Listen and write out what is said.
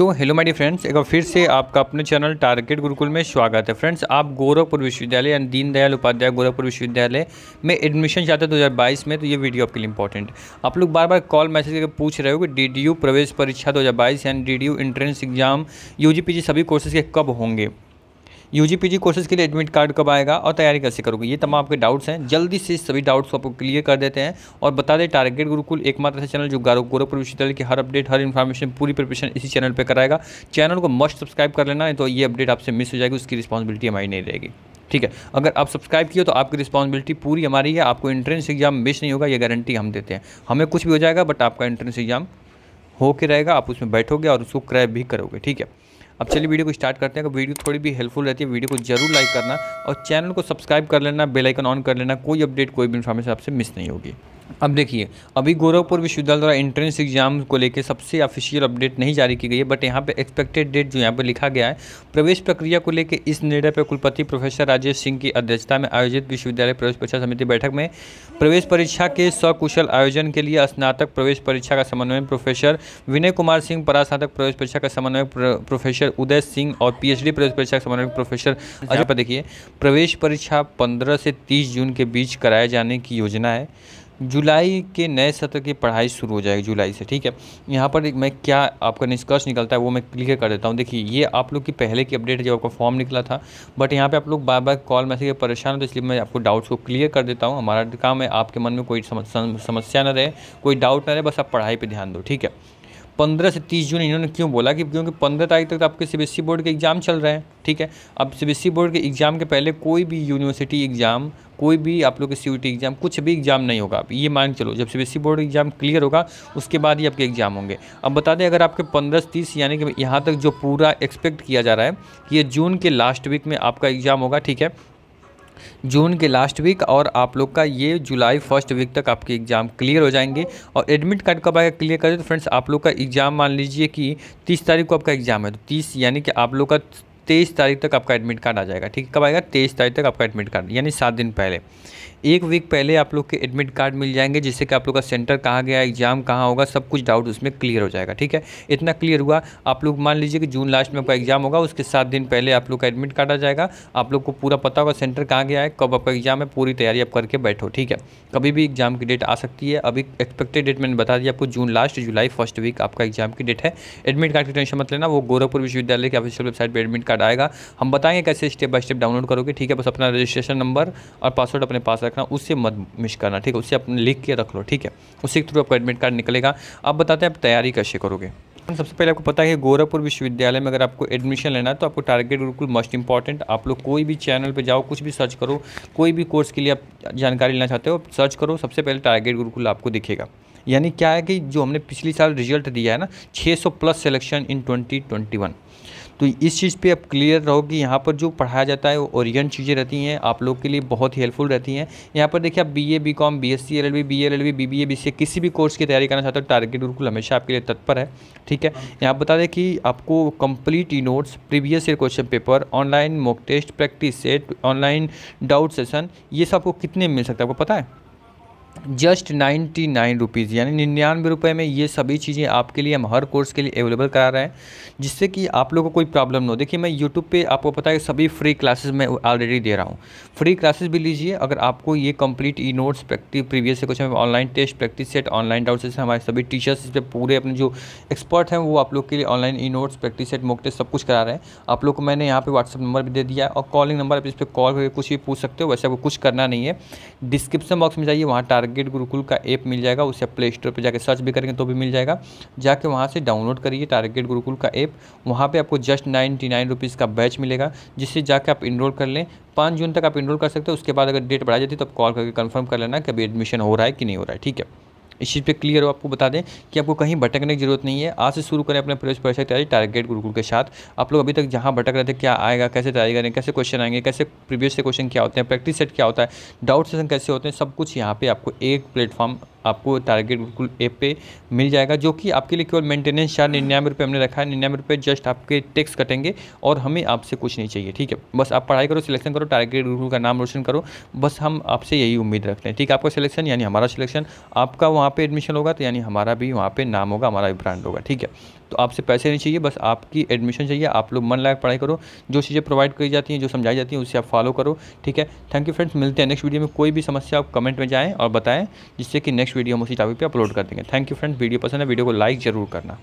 बच्चों hello my D friends एक बार फिर से आपका अपने चैनल टारगेट गुरुकुल में स्वागत है फ्रेंड्स आप गोरखपुर विश्वविद्यालय यानी दीनदयाल उपाध्याय गोरखपुर विश्वविद्यालय में एडमिशन चाहते हैं बाईस में तो ये वीडियो आपके लिए इंपॉर्टेंट आप लोग बार बार कॉल मैसेज करके पूछ रहे हो कि डी प्रवेश परीक्षा दो यानी डी एंट्रेंस एग्जाम यू सभी कोर्सेज के कब होंगे यू जी कोर्सेज के लिए एडमिट कार्ड कब आएगा और तैयारी कैसे करोगे ये तमाम आपके डाउट्स हैं जल्दी से सभी डाउट्स को आपको क्लियर कर देते हैं और बता दें टारगेट गुरुकुल एकमात्र ऐसा चैनल जो गोरखपुर विश्वविद्यालय की हर अपडेट हर इन्फॉर्मेशन पूरी प्रिपरेशन इसी चैनल पर कराएगा चैनल को मस्ट सब्सक्राइब कर लेना है तो ये अपडेट आपसे मिस हो जाएगी उसकी रिस्पॉन्सिबिलिटी हमारी नहीं रहेगी ठीक है अगर आप सब्सक्राइब किए तो आपकी रिस्पॉन्सिबिलिटी पूरी हमारी है आपको एंट्रेंस एग्जाम मिस नहीं होगा ये गारंटी हम देते हैं हमें कुछ भी हो जाएगा बट आपका एंट्रेंस एग्जाम होकर रहेगा आप उसमें बैठोगे और उसको क्रैप भी करोगे ठीक है अब चलिए वीडियो को स्टार्ट करते हैं अगर वीडियो थोड़ी भी हेल्पफुल रहती है वीडियो को जरूर लाइक करना और चैनल को सब्सक्राइब कर लेना बेलाइकन ऑन कर लेना कोई अपडेट कोई भी इन्फॉर्मेशन आपसे मिस नहीं होगी अब देखिए अभी गोरखपुर विश्वविद्यालय द्वारा एंट्रेंस एग्जाम को लेकर सबसे ऑफिशियल अपडेट नहीं जारी की गई है बट यहाँ पे एक्सपेक्टेड डेट जो यहाँ पे लिखा गया है प्रवेश प्रक्रिया को लेकर इस निर्णय पर कुलपति प्रोफेसर राजेश सिंह की अध्यक्षता में आयोजित विश्वविद्यालय प्रवेश परीक्षा समिति बैठक में प्रवेश परीक्षा के सकुशल आयोजन के लिए स्नातक प्रवेश परीक्षा का समन्वय प्रोफेसर विनय कुमार सिंह परास्नातक प्रवेश परीक्षा का समन्वय प्रोफेसर उदय सिंह और पी प्रवेश परीक्षा का समन्वय प्रोफेसर अजय पर देखिए प्रवेश परीक्षा पंद्रह से तीस जून के बीच कराए जाने की योजना है जुलाई के नए सत्र की पढ़ाई शुरू हो जाएगी जुलाई से ठीक है यहाँ पर मैं क्या आपका निष्कर्ष निकलता है वो मैं क्लियर कर देता हूँ देखिए ये आप लोग की पहले की अपडेट जो आपका फॉर्म निकला था बट यहाँ पे आप लोग बार बार कॉल मैसेज परेशान हो तो इसलिए मैं आपको डाउट्स को क्लियर कर देता हूँ हमारा काम है आपके मन में कोई समस्या ना रहे कोई डाउट ना रहे बस आप पढ़ाई पर ध्यान दो ठीक है पंद्रह से तीस जून इन्होंने क्यों बोला कि क्योंकि पंद्रह तारीख तक तो आपके सी बोर्ड e के एग्ज़ाम चल रहे हैं ठीक है अब सी बोर्ड e के एग्ज़ाम के पहले कोई भी यूनिवर्सिटी एग्ज़ाम कोई भी आप लोग के सी एग्ज़ाम कुछ भी एग्ज़ाम नहीं होगा ये मान चलो जब सी बोर्ड एग्ज़ाम क्लियर होगा उसके बाद ही आपके एग्ज़ाम होंगे अब बता दें अगर आपके पंद्रह तीस यानी कि यहाँ तक जो पूरा एक्सपेक्ट किया जा रहा है कि ये जून के लास्ट वीक में आपका एग्ज़ाम होगा ठीक है जून के लास्ट वीक और आप लोग का ये जुलाई फर्स्ट वीक तक आपके एग्ज़ाम क्लियर हो जाएंगे और एडमिट कार्ड कब आएगा क्लियर करें तो फ्रेंड्स आप लोग का एग्ज़ाम मान लीजिए कि तीस तारीख को आपका एग्ज़ाम है तो तीस यानी कि आप लोग का तेईस तारीख तक आपका एडमिट कार्ड आ जाएगा ठीक है कब आएगा तेईस तारीख तक आपका एडमिट कार्ड यानी सात दिन पहले एक वीक पहले आप लोग के एडमिट कार्ड मिल जाएंगे जिससे कि आप लोग का सेंटर कहाँ गया एग्जाम कहाँ होगा सब कुछ डाउट उसमें क्लियर हो जाएगा ठीक है इतना क्लियर हुआ आप लोग मान लीजिए कि जून लास्ट में आपका एग्जाम होगा उसके सात दिन पहले आप लोग का एडमिट कार्ड आ जाएगा आप लोग को पूरा पता होगा सेंटर कहाँ गया है कब आपका एग्जाम है पूरी तैयारी आप करके बैठो ठीक है कभी भी एग्जाम की डेट आ सकती है अभी एक्सपेक्टेड डेट मैंने बता दिया आपको June last July first week आपका एग्जाम की डेट है एडमिट कार्ड की टेंशन मत लेना वो गोरखपुर विश्वविद्यालय की ऑफिशियल वेबसाइट पर एडमिट कार्ड आएगा हम बताएंगे कैसे स्टेप बाय स्टेप डाउनलोड करोगे ठीक है बस अपना रजिस्ट्रेशन नंबर और पासवर्ड अपने पास रखना उससे मत मिस करना ठीक है उससे अपने लिख के रख लो ठीक है उसी के थ्रू आपका एडमिट कार्ड निकलेगा अब बताते हैं आप तैयारी कैसे करोगे सबसे पहले आपको पता है गोरखपुर विश्वविद्यालय में अगर आपको एडमिशन लेना है तो आपको टारगेट बिल्कुल मोस्ट इंपॉर्टेंट आप लोग कोई भी चैनल पे जाओ कुछ भी सर्च करो कोई भी कोर्स के लिए आप जानकारी लेना चाहते हो सर्च करो सबसे पहले टारगेट गुरुकुल आपको दिखेगा यानी क्या है कि जो हमने पिछले साल रिजल्ट दिया है ना 600 प्लस सिलेक्शन इन 2021 तो इस चीज़ पे आप क्लियर रहो कि यहाँ पर जो पढ़ाया जाता है वो ओरिजेंट चीज़ें रहती हैं आप लोग के लिए बहुत ही हेल्पफुल रहती हैं यहाँ पर देखिए आप B A B com B S C L L B B L L B B A B C किसी भी कोर्स की तैयारी करना चाहते हो टारगेट बिल्कुल हमेशा आपके लिए तत्पर है ठीक है यहाँ बता दें कि आपको complete e notes previous year question paper online mock test practice set online doubt session ये सब आपको कितने मिल सकता है आपको पता है जस्ट नाइन्टी नाइन रुपीज़ यानी निन्यानवे रुपये में ये सभी चीज़ें आपके लिए हम हर कोर्स के लिए अवेलेबल करा रहे हैं जिससे कि आप लोगों को कोई प्रॉब्लम ना हो देखिए मैं यूट्यूब पे आपको पता है सभी फ्री क्लासेस मैं ऑलरेडी दे रहा हूँ फ्री क्लासेस भी लीजिए अगर आपको ये complete e notes practice previous से कुछ online test practice set online doubt से हमारे सभी टीचर्स इस पर पूरे अपने जो एक्सपर्ट हैं वो आप लोग के लिए online e notes practice set mock test सब कुछ करा रहे हैं आप लोग को मैंने यहाँ पर व्हाट्सअप नंबर भी दे दिया और कॉलिंग नंबर आप इस पर कॉल करके कुछ भी पूछ सकते हो वैसे आपको कुछ करना नहीं है डिस्क्रिप्शन बॉक्स में जाइए वहाँ टारगेट गुरुकुल का ऐप मिल जाएगा उसे आप प्ले स्टोर पर जाकर सर्च भी करेंगे तो भी मिल जाएगा जाके वहाँ से डाउनलोड करिए टारगेट गुरुकुल का ऐप वहाँ पर आपको जस्ट नाइन्टी नाइन रुपीज़ का बैच मिलेगा जिससे जाके आप इनरोल कर लें पाँच जून तक आप इनरोल कर सकते हैं उसके बाद अगर डेट बढ़ा जाती है तो आप कॉल करके कन्फर्म कर लेना कि अभी एडमिशन हो रहा है कि नहीं हो रहा है ठीक है इस चीज़ पे क्लियर हो आपको बता दें कि आपको कहीं भटकने की जरूरत नहीं है आज से शुरू करें अपने प्रवेश परीक्षा की तैयारी टारगेट गुरुकुल के साथ आप लोग अभी तक जहाँ भटक रहे थे क्या आएगा कैसे तैयारी करें कैसे क्वेश्चन आएंगे कैसे प्रीवियस से क्वेश्चन क्या होते हैं प्रैक्टिस सेट क्या होता है डाउट सेशन कैसे होते हैं सब कुछ यहाँ पर आपको एक प्लेटफॉर्म आपको टारगेट बिल्कुल ऐप पे मिल जाएगा जो कि आपके लिए केवल मेंटेनेंस चार्ज निन्यानवे रुपये हमने रखा है निन्यानवे रुपये जस्ट आपके टैक्स कटेंगे और हमें आपसे कुछ नहीं चाहिए ठीक है बस आप पढ़ाई करो सिलेक्शन करो टारगेट ग्रुप का नाम रोशन करो बस हम आपसे यही उम्मीद रखते हैं ठीक है आपका सिलेक्शन यानी हमारा सिलेक्शन आपका वहाँ पर एडमिशन होगा तो यानी हमारा भी वहाँ पर नाम होगा हमारा भी ब्रांड होगा ठीक है तो आपसे पैसे नहीं चाहिए बस आपकी एडमिशन चाहिए आप लोग मन लायक पढ़ाई करो जो चीज़ें प्रोवाइड करी जाती हैं जो समझाई जाती हैं उसे आप फॉलो करो ठीक है थैंक यू फ्रेंड्स मिलते हैं नेक्स्ट वीडियो में कोई भी समस्या आप कमेंट में जाएँ और बताएँ जिससे कि नेक्स्ट नेक्स्ट वीडियो हम उसी टॉपिक पे अपलोड कर देंगे थैंक यू फ्रेंड्स वीडियो पसंद है वीडियो को लाइक जरूर करना